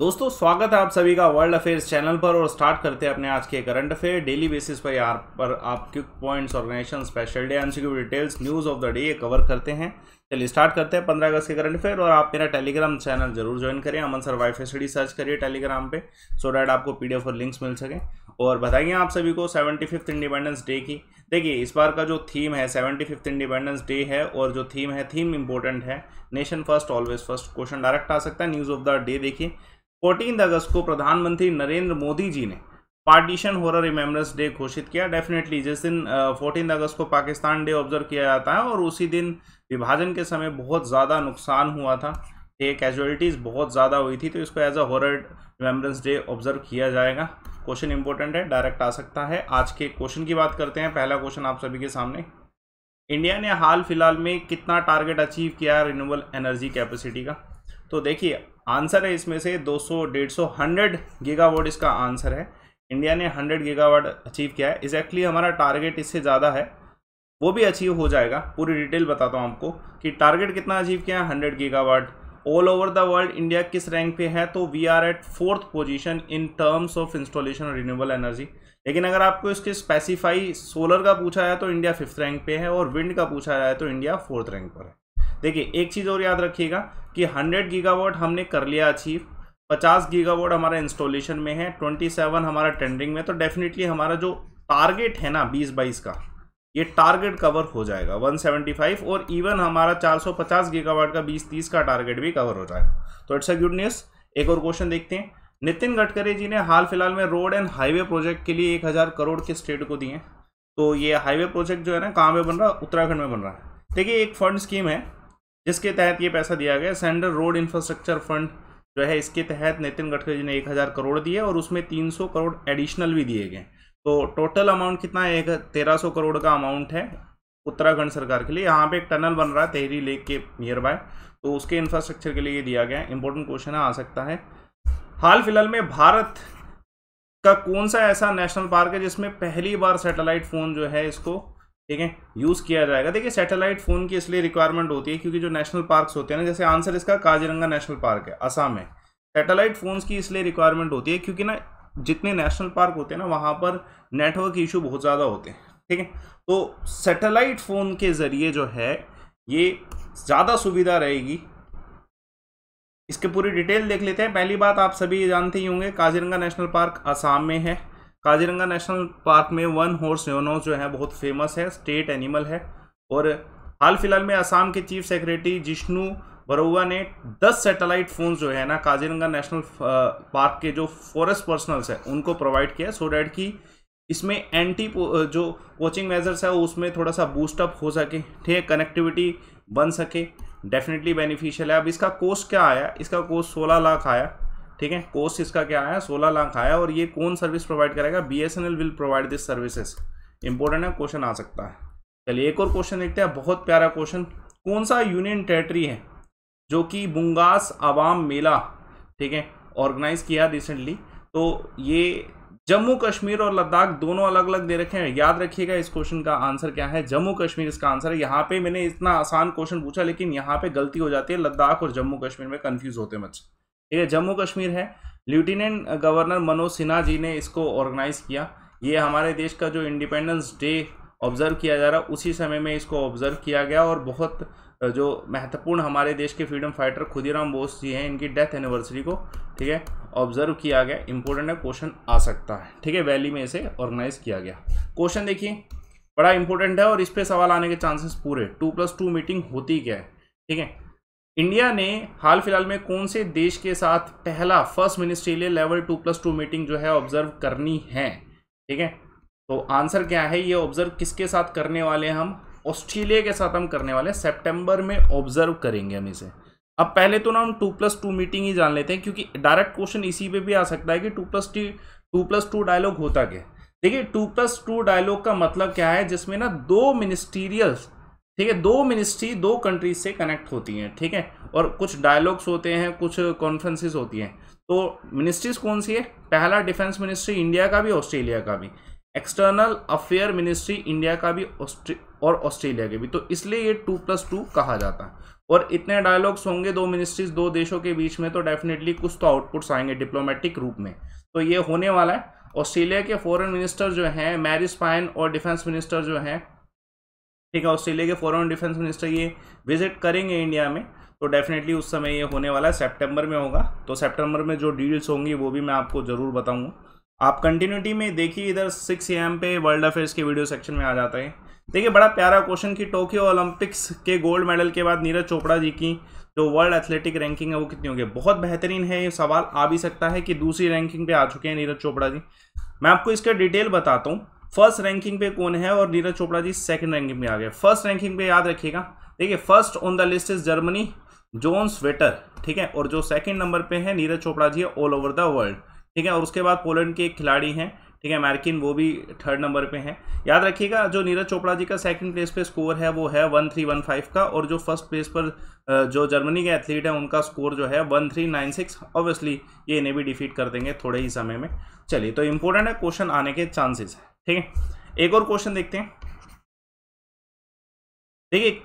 दोस्तों स्वागत है आप सभी का वर्ल्ड अफेयर्स चैनल पर और स्टार्ट करते हैं अपने आज के करंट अफेयर डेली बेसिस पर यार पर आप quick points organisation special day MCQ details news of the day cover करते हैं चलिए स्टार्ट करते हैं पंद्रह अगस्त के करंट अफेयर और आप मेरा टेलीग्राम चैनल जरूर ज्वाइन करें अमन सर वाई फैसिलिटी सर्च करिए टेलीग्राम पर सो डैट आपको पी और लिंक्स मिल सकें और बताइए आप सभी को सेवेंटी फिफ्थ इंडिपेंडेंस डे की देखिए इस बार का जो थीम है सेवेंटी फिफ्थ इंडिपेंडेंस डे है और जो थीम है थीम इंपॉर्टेंट है nation first always first question direct आ सकता है न्यूज़ ऑफ द डे देखिए 14 अगस्त को प्रधानमंत्री नरेंद्र मोदी जी ने पार्टीशन हॉरर रिमेम्बरेंस डे घोषित किया डेफिनेटली जिस दिन फोर्टीन अगस्त को पाकिस्तान डे ऑब्जर्व किया जाता है और उसी दिन विभाजन के समय बहुत ज़्यादा नुकसान हुआ था ये कैजुअलिटीज़ बहुत ज़्यादा हुई थी तो इसको as a horror remembrance day observe किया जाएगा क्वेश्चन इंपॉर्टेंट है डायरेक्ट आ सकता है आज के क्वेश्चन की बात करते हैं पहला क्वेश्चन आप सभी के सामने इंडिया ने हाल फिलहाल में कितना टारगेट अचीव किया रिन्यूबल एनर्जी कैपेसिटी का तो देखिए आंसर है इसमें से 200 हंड्रेड गीगा गीगावाट इसका आंसर है इंडिया ने 100 गीगावाट अचीव किया है एग्जैक्टली हमारा टारगेट इससे ज़्यादा है वो भी अचीव हो जाएगा पूरी डिटेल बताता हूँ आपको कि टारगेट कितना अचीव किया है hundred watt all over the world India किस रैंक पे है तो we are at fourth position in terms of installation renewable energy लेकिन अगर आपको इसके स्पेसिफाई सोलर का पूछा जाए तो इंडिया फिफ्थ रैंक पे है और विंड का पूछा जाए तो इंडिया फोर्थ रैंक पर है देखिए एक चीज़ और याद रखिएगा कि 100 गीगावाट हमने कर लिया अचीव 50 गीगावाट हमारा इंस्टॉलेशन में है 27 हमारा टेंडरिंग में तो डेफिनेटली हमारा जो टारगेट है ना बीस बाईस का ये टारगेट कवर हो जाएगा 175 और इवन हमारा 450 गीगावाट का 20-30 का टारगेट भी कवर हो जाएगा तो इट्स अ गुड न्यूज़ एक और क्वेश्चन देखते हैं नितिन गडकरी जी ने हाल फिलहाल में रोड एंड हाईवे प्रोजेक्ट के लिए एक हज़ार करोड़ के स्टेट को दिए तो ये हाईवे प्रोजेक्ट जो है ना कहाँ पे बन रहा है उत्तराखंड में बन रहा है देखिए एक फंड स्कीम है जिसके तहत ये पैसा दिया गया सेंडर रोड इंफ्रास्ट्रक्चर फंड जो है इसके तहत नितिन गडकरी जी ने एक हज़ार करोड़ दिए और उसमें तीन सौ करोड़ एडिशनल भी दिए गए तो टोटल अमाउंट कितना है एक तेरह सौ करोड़ का अमाउंट है उत्तराखंड सरकार के लिए यहाँ पे एक टनल बन रहा है तेहरी लेक के नियर बाय तो उसके इंफ्रास्ट्रक्चर के लिए ये दिया गया है इंपॉर्टेंट क्वेश्चन आ सकता है हाल फिलहाल में भारत का कौन सा ऐसा नेशनल पार्क है जिसमें पहली बार सेटेलाइट फ़ोन जो है इसको ठीक है यूज़ किया जाएगा देखिए सैटेलाइट फ़ोन की इसलिए रिक्वायरमेंट होती है क्योंकि जो नेशनल पार्क्स होते हैं ना जैसे आंसर इसका काजीरंगा नेशनल पार्क है असम में सैटेलाइट फ़ोन्स की इसलिए रिक्वायरमेंट होती है क्योंकि ना जितने नेशनल पार्क होते हैं ना वहाँ पर नेटवर्क इशू बहुत ज़्यादा होते हैं ठीक है तो सैटेलाइट फ़ोन के ज़रिए जो है ये ज़्यादा सुविधा रहेगी इसके पूरी डिटेल देख लेते हैं पहली बात आप सभी जानते ही होंगे काजीरंगा नेशनल पार्क आसाम में है काजीरंगा नेशनल पार्क में वन हॉर्स योनो जो है बहुत फेमस है स्टेट एनिमल है और हाल फिलहाल में असम के चीफ सेक्रेटरी जिष्णु बरुआ ने 10 सैटेलाइट फोन जो है ना काजीरंगा नेशनल पार्क के जो फॉरेस्ट पर्सनल्स है उनको प्रोवाइड किया सो डैट की इसमें एंटी जो कोचिंग मेजर्स है उसमें थोड़ा सा बूस्टअप हो सके ठीक कनेक्टिविटी बन सके डेफिनेटली बेनिफिशियल है अब इसका कोस्ट क्या आया इसका कोस्ट सोलह लाख आया ठीक है कोस्ट इसका क्या आया सोलह लाख आया और ये कौन सर्विस प्रोवाइड करेगा B S N L will provide this services important है क्वेश्चन आ सकता है चलिए एक और क्वेश्चन देखते हैं बहुत प्यारा क्वेश्चन कौन सा यूनियन टेरेटरी है जो कि बुंगास आवाम मेला ठीक है ऑर्गेनाइज किया रिसेंटली तो ये जम्मू कश्मीर और लद्दाख दोनों अलग अलग दे रखे हैं याद रखिएगा इस क्वेश्चन का आंसर क्या है जम्मू कश्मीर इसका आंसर है यहाँ पे मैंने इतना आसान क्वेश्चन पूछा लेकिन यहाँ पे गलती हो जाती है लद्दाख और जम्मू कश्मीर में कन्फ्यूज़ होते मच ठीक है जम्मू कश्मीर है लेफ्टिनेंट गवर्नर मनोज सिन्हा जी ने इसको ऑर्गेनाइज किया ये हमारे देश का जो इंडिपेंडेंस डे ऑब्जर्व किया जा रहा उसी समय में इसको ऑब्जर्व किया गया और बहुत जो महत्वपूर्ण हमारे देश के फ्रीडम फाइटर खुदीराम बोस जी हैं इनकी डेथ एनिवर्सरी को ठीक है ऑब्जर्व किया गया इंपॉर्टेंट है क्वेश्चन आ सकता है ठीक है वैली में इसे ऑर्गेनाइज किया गया क्वेश्चन देखिए बड़ा इंपॉर्टेंट है और इस पर सवाल आने के चांसेस पूरे टू प्लस टू मीटिंग होती क्या है ठीक है इंडिया ने हाल फिलहाल में कौन से देश के साथ पहला first ministerial level two plus two meeting जो है ऑब्जर्व करनी है ठीक है तो आंसर क्या है ये ऑब्जर्व किसके साथ करने वाले हम ऑस्ट्रेलिया के साथ हम करने वाले सितंबर में ऑब्जर्व करेंगे हम इसे अब पहले तो ना हम टू प्लस टू मीटिंग ही जान लेते हैं क्योंकि डायरेक्ट क्वेश्चन इसी पे भी आ सकता है कि two plus T two plus two dialogue होता क्या देखिए टू प्लस टू डायलॉग का मतलब क्या है जिसमें ना दो मिनिस्टीरियल्स ठीक है दो मिनिस्ट्री दो कंट्रीज से कनेक्ट होती हैं ठीक है और कुछ डायलॉग्स होते हैं कुछ कॉन्फ्रेंसिस होती हैं तो मिनिस्ट्रीज कौन सी है पहला डिफेंस मिनिस्ट्री इंडिया का भी ऑस्ट्रेलिया का भी एक्सटर्नल अफेयर मिनिस्ट्री इंडिया का भी और ऑस्ट्रेलिया के भी तो इसलिए ये टू प्लस टू कहा जाता है और इतने डायलॉग्स होंगे दो मिनिस्ट्रीज दो देशों के बीच में तो डेफिनेटली कुछ तो आउटपुट्स आएंगे डिप्लोमेटिक रूप में तो ये होने वाला है ऑस्ट्रेलिया के फॉरेन मिनिस्टर जो हैं मैरिस पाइन और डिफेंस मिनिस्टर जो हैं ठीक है ऑस्ट्रेलिया के फॉरन डिफेंस मिनिस्टर ये विजिट करेंगे इंडिया में तो डेफिनेटली उस समय ये होने वाला है सेप्टेम्बर में होगा तो सेप्टेम्बर में जो डील्स होंगी वो भी मैं आपको ज़रूर बताऊँगा आप कंटिन्यूटी में देखिए इधर सिक्स एम पे वर्ल्ड अफेयर्स के वीडियो सेक्शन में आ जाता है देखिए बड़ा प्यारा क्वेश्चन कि टोक्यो ओलंपिक्स के गोल्ड मेडल के बाद नीरज चोपड़ा जी की जो वर्ल्ड एथलेटिक रैंकिंग है वो कितनी होगी बहुत बेहतरीन है ये सवाल आ भी सकता है कि दूसरी रैंकिंग पे आ चुके हैं नीरज चोपड़ा जी मैं आपको इसका डिटेल बताता हूँ फर्स्ट रैंकिंग पे कौन है और नीरज चोपड़ा जी सेकंड रैंकिंग पे आ गए फर्स्ट रैंकिंग पे याद रखिएगा देखिए first on the list is Germany John Swetter ठीक है और जो सेकंड नंबर पे है Neeraj Chopra ji all over the world ठीक है और उसके बाद पोलैंड के एक खिलाड़ी हैं ठीक है अमेरिकन वो भी थर्ड नंबर पे हैं याद रखिएगा जो नीरज चोपड़ा जी का सेकंड प्लेस पे स्कोर है वो है वन थ्री वन फाइव का और जो फर्स्ट प्लेस पर जो जर्मनी के एथलीट हैं उनका स्कोर जो है one three nine six obviously ये इन्हें भी डिफीट कर देंगे थोड़े ही समय में चलिए तो इंपॉर्टेंट है क्वेश्चन आने के चांसेस है ठीक है एक और क्वेश्चन देखते हैं देखिए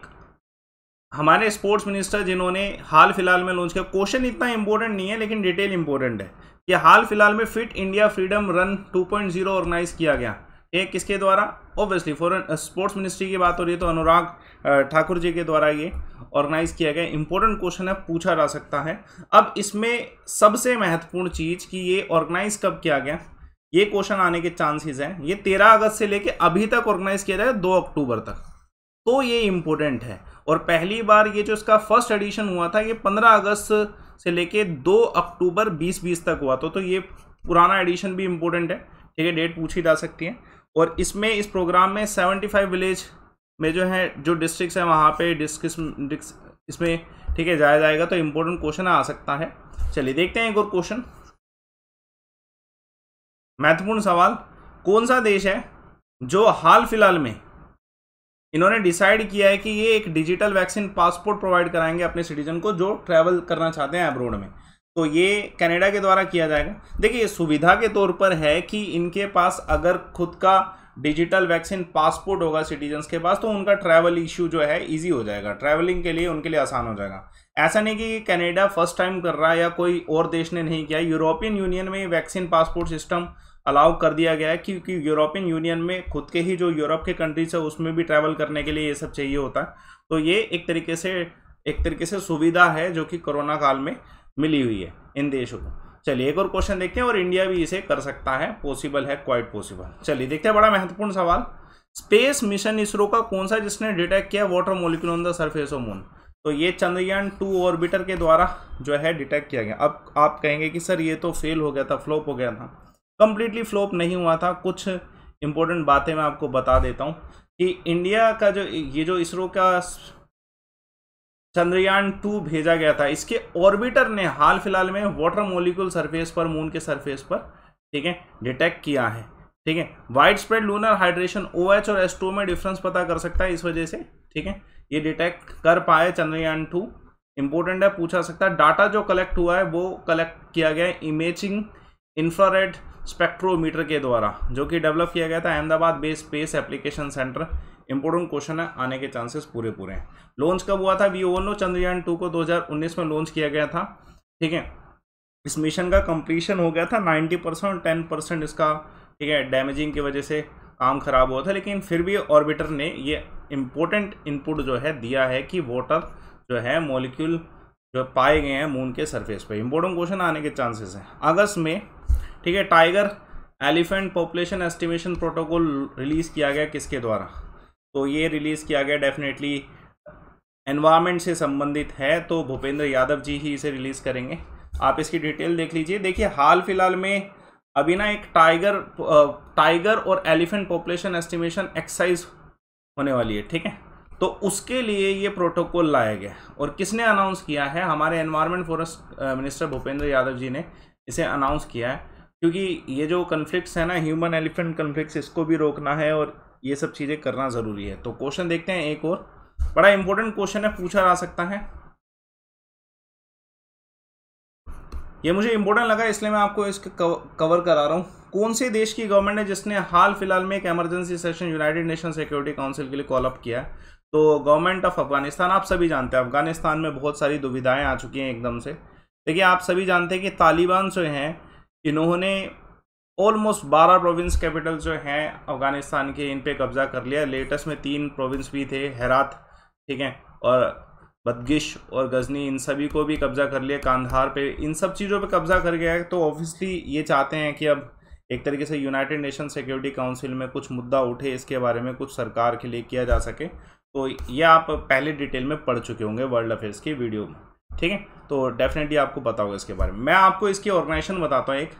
हमारे स्पोर्ट्स मिनिस्टर जिन्होंने हाल फिलहाल में लॉन्च किया क्वेश्चन इतना इंपॉर्टेंट नहीं है लेकिन डिटेल इंपॉर्टेंट है कि हाल फिलहाल में Fit India Freedom Run 2.0 organise किया गया ये किसके द्वारा ऑब्वियसली फॉरन स्पोर्ट्स मिनिस्ट्री की बात हो रही है तो अनुराग uh, ठाकुर जी के द्वारा ये ऑर्गेनाइज किया गया इंपॉर्टेंट क्वेश्चन है पूछा जा सकता है अब इसमें सबसे महत्वपूर्ण चीज़ कि ये ऑर्गेनाइज कब किया गया ये क्वेश्चन आने के चांसेस हैं ये तेरह अगस्त से लेके अभी तक ऑर्गेनाइज किया जाएगा दो अक्टूबर तक तो ये इम्पोर्टेंट है और पहली बार ये जो इसका फर्स्ट एडिशन हुआ था ये पंद्रह अगस्त से लेके दो अक्टूबर बीस बीस तक हुआ तो, तो ये पुराना एडिशन भी इम्पोर्टेंट है ठीक है डेट पूछी जा सकती है और इसमें इस प्रोग्राम में सेवेंटी फाइव विलेज में जो है जो डिस्ट्रिक्ट है वहाँ पे डिस्ट्रिक्ट इसमें ठीक है जाया जाएगा तो इम्पोर्टेंट क्वेश्चन आ सकता है चलिए देखते हैं एक और क्वेश्चन महत्वपूर्ण सवाल कौन सा देश है जो हाल फिलहाल में इन्होंने डिसाइड किया है कि ये एक डिजिटल वैक्सीन पासपोर्ट प्रोवाइड कराएंगे अपने सिटीजन को जो ट्रैवल करना चाहते हैं अब्रोड में तो ये कनाडा के द्वारा किया जाएगा देखिए ये सुविधा के तौर पर है कि इनके पास अगर खुद का डिजिटल वैक्सीन पासपोर्ट होगा सिटीजन्स के पास तो उनका ट्रैवल इशू जो है ईजी हो जाएगा ट्रैवलिंग के लिए उनके लिए आसान हो जाएगा ऐसा नहीं कि कनाडा फर्स्ट टाइम कर रहा है या कोई और देश ने नहीं किया यूरोपियन यूनियन में वैक्सीन पासपोर्ट सिस्टम अलाउ कर दिया गया है क्योंकि यूरोपियन यूनियन में खुद के ही जो यूरोप के कंट्रीज है उसमें भी ट्रैवल करने के लिए ये सब चाहिए होता है तो ये एक तरीके से एक तरीके से सुविधा है जो कि कोरोना काल में मिली हुई है इन देशों को चलिए एक और क्वेश्चन देखते हैं और इंडिया भी इसे कर सकता है पॉसिबल है क्वाइट पॉसिबल चलिए देखते हैं बड़ा महत्वपूर्ण सवाल स्पेस मिशन इसरो का कौन सा जिसने डिटेक्ट किया water molecule on the surface of moon तो ये चंद्रयान टू ऑर्बिटर के द्वारा जो है डिटेक्ट किया गया अब आप कहेंगे कि सर ये तो फेल हो गया था फ्लॉप हो गया था कंप्लीटली फ्लॉप नहीं हुआ था कुछ इंपॉर्टेंट बातें मैं आपको बता देता हूँ कि इंडिया का जो ये जो इसरो का चंद्रयान टू भेजा गया था इसके ऑर्बिटर ने हाल फिलहाल में वाटर मोलिकुल सरफेस पर मून के सरफेस पर ठीक है डिटेक्ट किया है ठीक है widespread lunar hydration O OH और एस में डिफरेंस पता कर सकता है इस वजह से ठीक है ये डिटेक्ट कर पाए चंद्रयान टू इंपॉर्टेंट है पूछा सकता है डाटा जो कलेक्ट हुआ है वो कलेक्ट किया गया है इमेजिंग इंफ्रारेड स्पेक्ट्रोमीटर के द्वारा जो कि डेवलप किया गया था Ahmedabad base space application centre important question है आने के चांसेस पूरे पूरे हैं लॉन्च कब हुआ था वी ओनो चंद्रयान टू को 2019 में लॉन्च किया गया था ठीक है इस मिशन का कंप्लीशन हो गया था 90 परसेंट टेन परसेंट इसका ठीक है डैमेजिंग की वजह से काम खराब हुआ था लेकिन फिर भी ऑर्बिटर ने ये इम्पोर्टेंट इनपुट जो है दिया है कि वाटर जो है मोलिक्यूल जो पाए गए हैं मून के सर्फेस पर इम्पोर्टेंट क्वेश्चन आने के चांसेस हैं अगस्त में ठीक है tiger elephant population estimation protocol release किया गया किसके द्वारा तो ये रिलीज़ किया गया डेफिनेटली एनवायरमेंट से संबंधित है तो भूपेंद्र यादव जी ही इसे रिलीज़ करेंगे आप इसकी डिटेल देख लीजिए देखिए हाल फिलहाल में अभी ना एक टाइगर टाइगर और एलिफेंट पॉपुलेशन एस्टिमेशन एक्सरसाइज होने वाली है ठीक है तो उसके लिए ये प्रोटोकॉल लाया गया और किसने अनाउंस किया है हमारे environment forest minister Bhupendra Yadav ji ने इसे अनाउंस किया है क्योंकि ये जो कन्फ्लिक्ट्स है ना ह्यूमन एलिफेंट कन्फ्लिक्ट्स इसको भी रोकना है और ये सब चीज़ें करना ज़रूरी है तो क्वेश्चन देखते हैं एक और बड़ा इंपॉर्टेंट क्वेश्चन है पूछा जा सकता है ये मुझे इम्पोर्टेंट लगा इसलिए मैं आपको इसके कवर करा रहा हूँ कौन से देश की गवर्नमेंट है जिसने हाल फिलहाल में एक emergency session United Nation Security Council के लिए कॉल अप किया है तो गवर्नमेंट ऑफ अफगानिस्तान आप सभी जानते हैं अफगानिस्तान में बहुत सारी दुविधाएं आ चुकी हैं एकदम से देखिए आप सभी जानते हैं कि तालिबान जो हैं इन्होंने ऑलमोस्ट बारह प्रोविंस कैपिटल जो हैं अफगानिस्तान के इन पे कब्जा कर लिया लेटेस्ट में तीन प्रोविंस भी थे हैरात ठीक है और बदगिश और गजनी इन सभी को भी कब्जा कर लिया कांधार पे इन सब चीज़ों पे कब्जा कर गया है तो ऑब्वियसली ये चाहते हैं कि अब एक तरीके से यूनाइटेड नेशन सिक्योरिटी काउंसिल में कुछ मुद्दा उठे इसके बारे में कुछ सरकार के लिए किया जा सके तो ये आप पहले डिटेल में पढ़ चुके होंगे वर्ल्ड अफेयर्स की वीडियो में ठीक है तो डेफिनेटली आपको पता होगा इसके बारे में मैं आपको इसकी ऑर्गेनाइजेशन बताता हूँ एक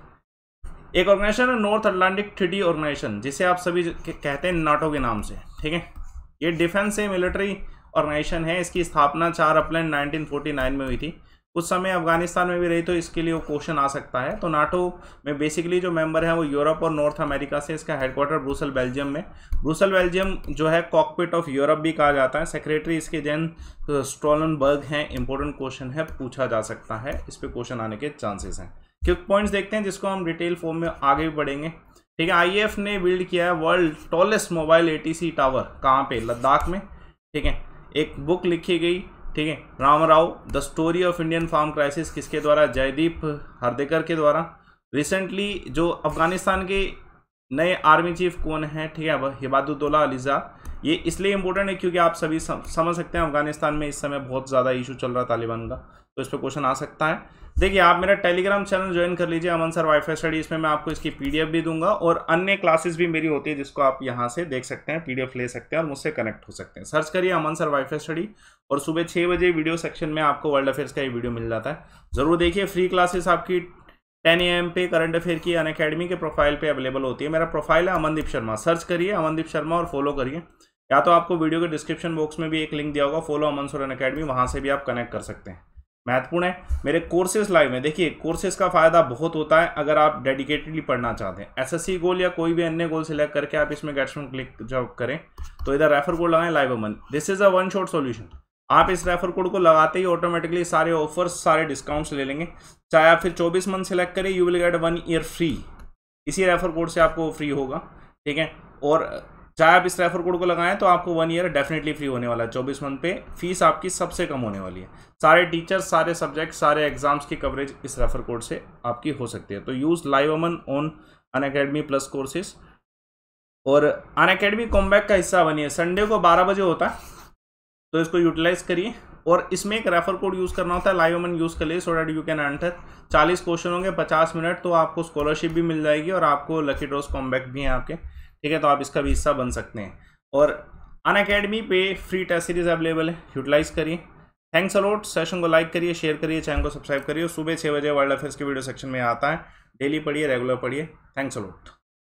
एक ऑर्गेनाइजेशन है नॉर्थ अटलांटिक थ्री ऑर्गेनाइजेशन जिसे आप सभी कहते हैं नाटो के नाम से ठीक है ये डिफेंस से मिलिट्री ऑर्गेनाइजेशन है इसकी स्थापना चार अप्रैल 1949 में हुई थी उस समय अफगानिस्तान में भी रही तो इसके लिए वो क्वेश्चन आ सकता है तो नाटो में बेसिकली जो मेंबर है वो यूरोप और नॉर्थ अमेरिका से इसका हेडक्वार्टर ब्रूसल बेल्जियम में ब्रूसल बेल्जियम जो है कॉकपिट ऑफ यूरोप भी कहा जाता है सेक्रेटरी इसके जैन स्टोलनबर्ग हैं इंपॉर्टेंट क्वेश्चन है पूछा जा सकता है इस पर क्वेश्चन आने के चांसेस हैं क्विक पॉइंट्स देखते हैं जिसको हम डिटेल फॉर्म में आगे भी बढ़ेंगे ठीक है आई ने बिल्ड किया है world tallest mobile A tower कहाँ पर लद्दाख में ठीक है एक बुक लिखी गई ठीक है Ram Rao the story of Indian farm crisis किसके द्वारा जयदीप हरदेकर के द्वारा रिसेंटली जो अफगानिस्तान के नए आर्मी चीफ कौन है ठीक है हिबादुद्दोला अलीजा ये इसलिए इंपॉर्टेंट है क्योंकि आप सभी समझ सकते हैं अफगानिस्तान में इस समय बहुत ज़्यादा इशू चल रहा है तालिबान का तो इस पर क्वेश्चन आ सकता है देखिए आप मेरा टेलीग्राम चैनल ज्वाइन कर लीजिए अमन सर वाईफाई स्टडी इसमें मैं आपको इसकी पीडीएफ भी दूंगा और अन्य क्लासेस भी मेरी होती है जिसको आप यहाँ से देख सकते हैं पीडीएफ ले सकते हैं और मुझसे कनेक्ट हो सकते हैं सर्च करिए अमन सर वाईफाई स्टडी और सुबह छः बजे वीडियो सेक्शन में आपको वर्ल्ड अफेयर्स का ये वीडियो मिल जाता है ज़रूर देखिए फ्री क्लासेस आपकी टेन ए एम पे करंट अफेयर की अन अकेडमी के प्रोफाइल पर अवेलेबल होती है मेरा प्रोफाइल है अमनदीप शर्मा सर्च करिए अमनदीप शर्मा और फॉलो करिए या तो आपको वीडियो के डिस्क्रिप्शन बॉक्स में भी एक लिंक दिया होगा फॉलो अमन सोरेन अकेडमी वहाँ से भी आप कनेक्ट कर सकते हैं महत्वपूर्ण है मेरे कोर्सेज लाइव में देखिए कोर्सेज का फायदा बहुत होता है अगर आप डेडिकेटेडली पढ़ना चाहते हैं एसएससी गोल या कोई भी अन्य गोल सिलेक्ट करके आप इसमें गेट्समन क्लिक जब करें तो इधर रेफर कोड लगाएं live Aman this is a one shot solution आप इस रेफर कोड को लगाते ही ऑटोमेटिकली सारे ऑफर्स सारे डिस्काउंट्स ले लेंगे चाहे आप फिर चौबीस मंथ सेलेक्ट करें you will get one year free इसी रेफर कोड से आपको फ्री होगा ठीक है और चाहे आप इस रेफर कोड को लगाएं तो आपको वन ईयर डेफिनेटली फ्री होने वाला है चौबीस मंथ पे फीस आपकी सबसे कम होने वाली है सारे टीचर सारे सब्जेक्ट सारे एग्जाम्स की कवरेज इस रेफर कोड से आपकी हो सकती है तो use live Aman on Unacademy plus courses और अन अकेडमी कॉम्बैक का हिस्सा बनिए संडे को बारह बजे होता है तो इसको यूटिलाइज करिए और इसमें एक रेफर कोड यूज़ करना होता है लाइव अमन यूज़ कर लिए so that you can enter चालीस क्वेश्चन होंगे पचास मिनट तो आपको स्कॉलरशिप भी मिल जाएगी और आपको लकी ड्रॉस कॉम्बैक भी हैं आपके ठीक है तो आप इसका भी हिस्सा बन सकते हैं और अन अकेडमी पे फ्री टेस्ट सीरीज अवेलेबल है यूटिलाइज करिए थैंक्स अलॉट सेशन को लाइक करिए शेयर करिए चैनल को सब्सक्राइब करिए सुबह छः बजे वर्ल्ड अफेयर्स के वीडियो सेक्शन में आता है डेली पढ़िए रेगुलर पढ़िए थैंक्स अलॉट